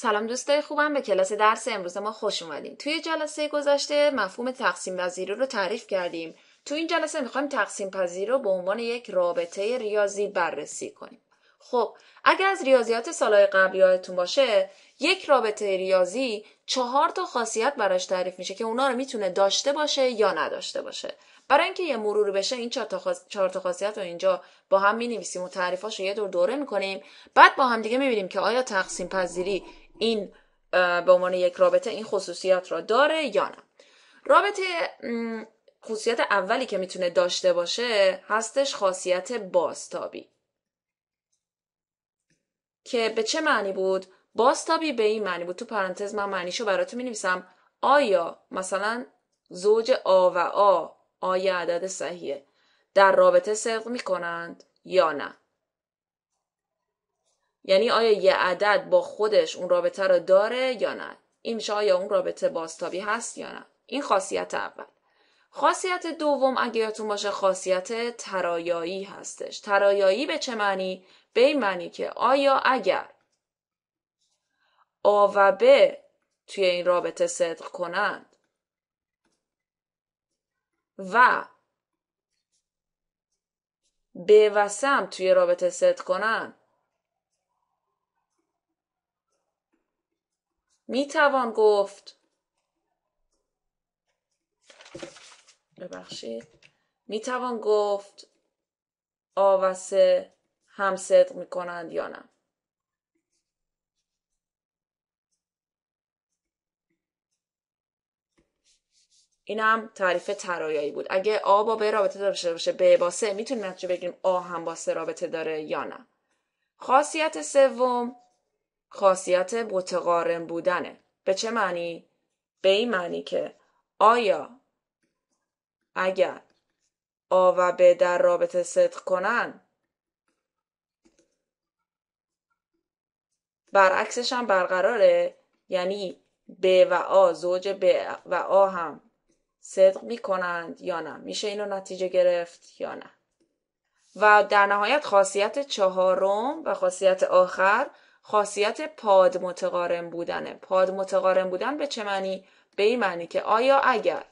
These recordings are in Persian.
سلام دوستای خوبم به کلاس درس امروز ما خوش اومدین. توی جلسه گذشته مفهوم تقسیم پذیری رو تعریف کردیم. تو این جلسه میخوایم تقسیم پذیری رو به عنوان یک رابطه ریاضی بررسی کنیم. خب اگر از ریاضیات سالهای قبل یادتون باشه یک رابطه ریاضی چهار تا خاصیت براش تعریف میشه که اونا رو میتونه داشته باشه یا نداشته باشه برای اینکه یه مرور بشه این چهار تا, خاصیت رو اینجا با هم نویسیم و تعریفاش رو یه دور دوره میکنیم بعد با هم دیگه میبینیم که آیا تقسیم پذیری این به عنوان یک رابطه این خصوصیات را داره یا نه رابطه خصوصیت اولی که میتونه داشته باشه هستش خاصیت بازتابی که به چه معنی بود باستابی به این معنی بود تو پرانتز من معنیشو براتون می نویسم آیا مثلا زوج آ و آ آیا عدد صحیحه در رابطه سرق می کنند یا نه یعنی آیا یه عدد با خودش اون رابطه رو داره یا نه این میشه آیا اون رابطه باستابی هست یا نه این خاصیت اول خاصیت دوم اگه یادتون باشه خاصیت ترایایی هستش ترایایی به چه معنی به این معنی که آیا اگر آ و ب توی این رابطه صدق کنند و ب و سم توی رابطه صدق کنند میتوان گفت ببخشید توان گفت آ و سه هم صدق میکنند یا نه این هم تعریف ترایایی بود اگه آ با به رابطه داشته باشه به با سه میتونیم نتیجه بگیریم آ هم با سه رابطه داره یا نه خاصیت سوم خاصیت متقارن بودنه به چه معنی به این معنی که آیا اگر آ و ب در رابطه صدق کنن برعکسش هم برقراره یعنی ب و آ زوج ب و آ هم صدق می کنند یا نه میشه اینو نتیجه گرفت یا نه و در نهایت خاصیت چهارم و خاصیت آخر خاصیت پاد متقارن بودنه پاد متقارن بودن به چه معنی؟ به این معنی که آیا اگر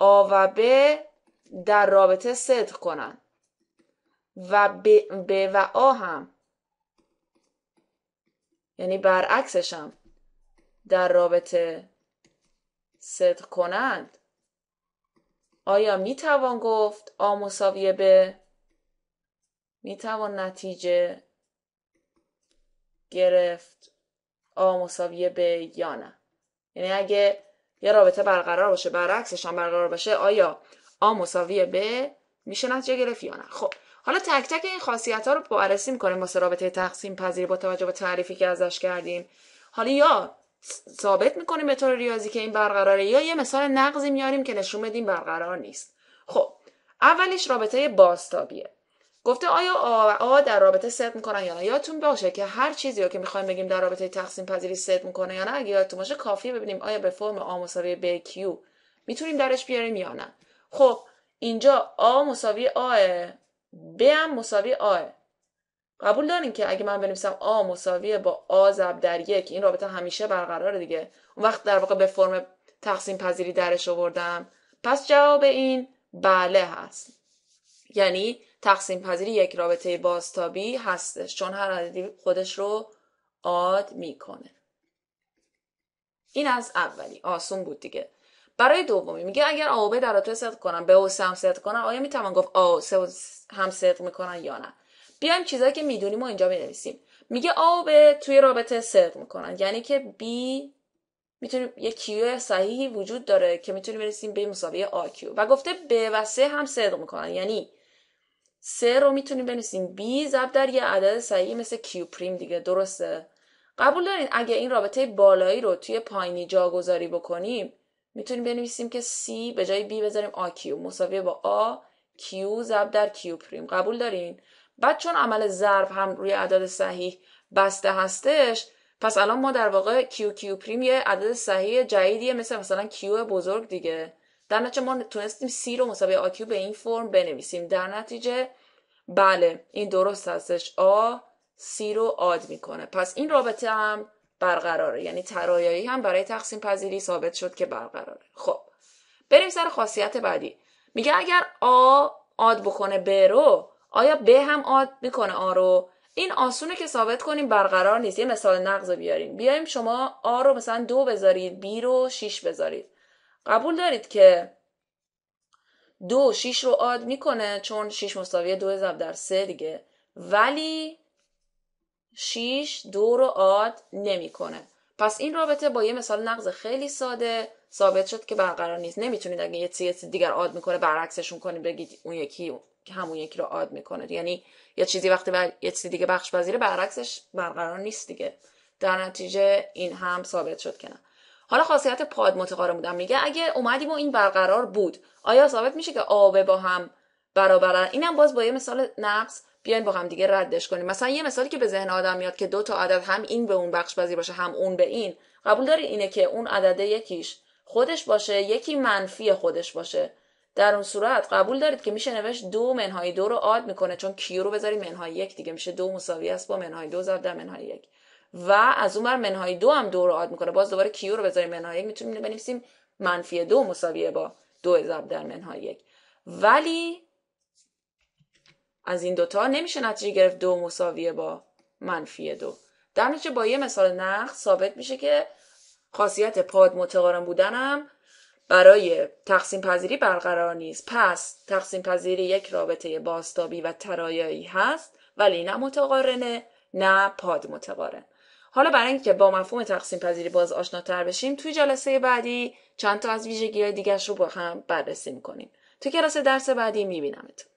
و ب در رابطه صدق کنند و ب و آ هم یعنی برعکسش هم در رابطه صدق کنند آیا می توان گفت آ مساویه به می توان نتیجه گرفت آ مساویه به یا نه یعنی اگه یه رابطه برقرار باشه برعکسش هم برقرار باشه آیا آ مساوی ب میشه نتیجه گرفت یا نه خب حالا تک تک این خاصیت ها رو بررسی میکنیم واسه رابطه تقسیم پذیر با توجه به تعریفی که ازش کردیم حالا یا ثابت میکنیم به طور ریاضی که این برقراره یا یه مثال نقضی میاریم که نشون بدیم برقرار نیست خب اولیش رابطه باستابیه گفته آیا آ و آ در رابطه صدق میکنن یا نه یادتون باشه که هر چیزی رو که میخوایم بگیم در رابطه تقسیم پذیری صدق میکنه یا نه اگه یادتون باشه کافیه ببینیم آیا به فرم آ مساوی ب کیو میتونیم درش بیاریم یا نه خب اینجا آ مساوی آ ب هم مساوی آ قبول دارین که اگه من بنویسم آ مساوی با آ ضرب در یک این رابطه همیشه برقراره دیگه اون وقت در واقع به فرم تقسیم پذیری درش آوردم پس جواب این بله هست یعنی تقسیم پذیری یک رابطه بازتابی هستش چون هر عددی خودش رو آد میکنه این از اولی آسون بود دیگه برای دومی میگه اگر آ و در صدق کنن به او هم صدق کنن آیا میتوان گفت آ هم صدق میکنن یا نه بیایم چیزایی که میدونیم و اینجا بنویسیم میگه آ و توی رابطه صدق میکنن یعنی که بی میتونیم یه کیو صحیحی وجود داره که میتونیم برسیم به مساوی آکیو و گفته ب و سه هم میکنن یعنی سه رو میتونیم بنویسیم b ضرب در یه عدد صحیح مثل q پریم دیگه درسته قبول دارین اگه این رابطه بالایی رو توی پایینی جاگذاری بکنیم میتونیم بنویسیم که c به جای b بذاریم کیو مساوی با آ q ضرب در q پریم قبول دارین بعد چون عمل ضرب هم روی عدد صحیح بسته هستش پس الان ما در واقع کیو کیو پریم یه عدد صحیح جدیدیه مثل مثلا کیو بزرگ دیگه در نتیجه ما تونستیم سی رو مساوی آکیو به این فرم بنویسیم در نتیجه بله این درست هستش آ سی رو آد میکنه پس این رابطه هم برقراره یعنی ترایایی هم برای تقسیم پذیری ثابت شد که برقراره خب بریم سر خاصیت بعدی میگه اگر آ آد بکنه ب رو آیا ب هم آد میکنه آ رو این آسونه که ثابت کنیم برقرار نیست یه مثال نقض بیاریم بیایم شما آ رو مثلا دو بذارید بی رو شیش بذارید قبول دارید که دو شیش رو آد میکنه چون شیش مساوی دو زب در سه دیگه ولی شیش دو رو آد نمیکنه پس این رابطه با یه مثال نقض خیلی ساده ثابت شد که برقرار نیست نمیتونید اگه یه چیز دیگر آد میکنه برعکسشون کنید بگید اون یکی همون یکی رو آد میکنه یعنی یه چیزی وقتی بر... یه چیز دیگه بخش پذیره برعکسش برقرار نیست دیگه در نتیجه این هم ثابت شد که نه حالا خاصیت پاد متقارن بودن میگه اگه اومدیم و این برقرار بود آیا ثابت میشه که آب با هم برابرن اینم باز با یه مثال نقص بیاین با هم دیگه ردش کنیم مثلا یه مثالی که به ذهن آدم میاد که دو تا عدد هم این به اون بخش باشه هم اون به این قبول دارید اینه که اون عدد یکیش خودش باشه یکی منفی خودش باشه در اون صورت قبول دارید که میشه نوشت دو منهای دو رو آد میکنه چون کیو رو بذارید منهای یک دیگه میشه دو مساوی است با منهای دو ضرب منهای یک و از اون بر منهای دو هم دو رو عاد میکنه باز دوباره کیو رو بذاریم منهای یک میتونیم بنویسیم منفی دو مساویه با دو ضرب در منهای یک ولی از این دوتا نمیشه نتیجه گرفت دو مساویه با منفی دو در نتیجه با یه مثال نقد ثابت میشه که خاصیت پاد متقارن بودنم برای تقسیم پذیری برقرار نیست پس تقسیم پذیری یک رابطه باستابی و ترایایی هست ولی نه متقارنه نه پاد متقارن حالا برای اینکه با مفهوم تقسیم پذیری باز آشناتر بشیم توی جلسه بعدی چند تا از ویژگی های دیگرش رو با هم بررسی میکنیم تو کلاس درس بعدی می‌بینمت.